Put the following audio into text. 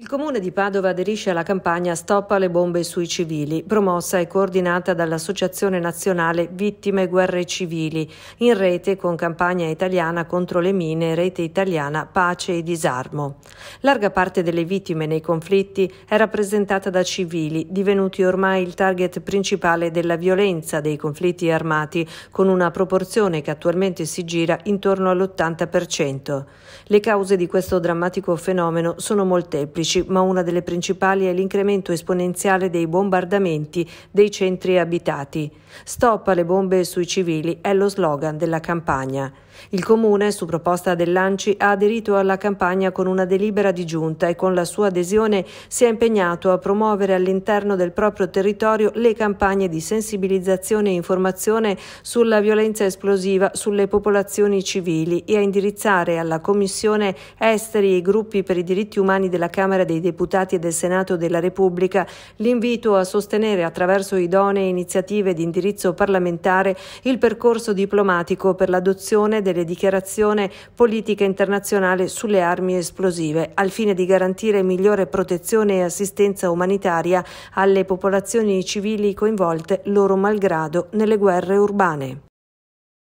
Il comune di Padova aderisce alla campagna Stoppa le bombe sui civili, promossa e coordinata dall'Associazione Nazionale Vittime Guerre Civili, in rete con Campagna Italiana contro le mine, rete italiana Pace e Disarmo. Larga parte delle vittime nei conflitti è rappresentata da civili, divenuti ormai il target principale della violenza dei conflitti armati, con una proporzione che attualmente si gira intorno all'80%. Le cause di questo drammatico fenomeno sono molteplici sismici, ma una delle principali è l'incremento esponenziale dei bombardamenti dei centri abitati. Stop alle bombe sui civili è lo slogan della campagna. Il comune, su proposta dell'ANCI, ha aderito alla campagna con una delibera di giunta e con la sua adesione si è impegnato a promuovere all'interno del proprio territorio le campagne di sensibilizzazione e informazione sulla violenza esplosiva sulle popolazioni civili e a indirizzare alla Commissione Esteri e Gruppi per i diritti umani della Camera Camera dei Deputati e del Senato della Repubblica l'invito a sostenere attraverso idonee iniziative di indirizzo parlamentare il percorso diplomatico per l'adozione delle dichiarazioni politica internazionale sulle armi esplosive, al fine di garantire migliore protezione e assistenza umanitaria alle popolazioni civili coinvolte loro malgrado nelle guerre urbane.